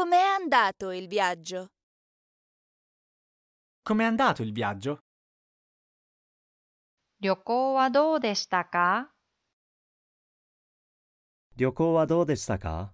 Com'è andato il viaggio? Com'è andato il viaggio? Ryoko Ryoko 旅行はどうでしたか旅行はどうでしたか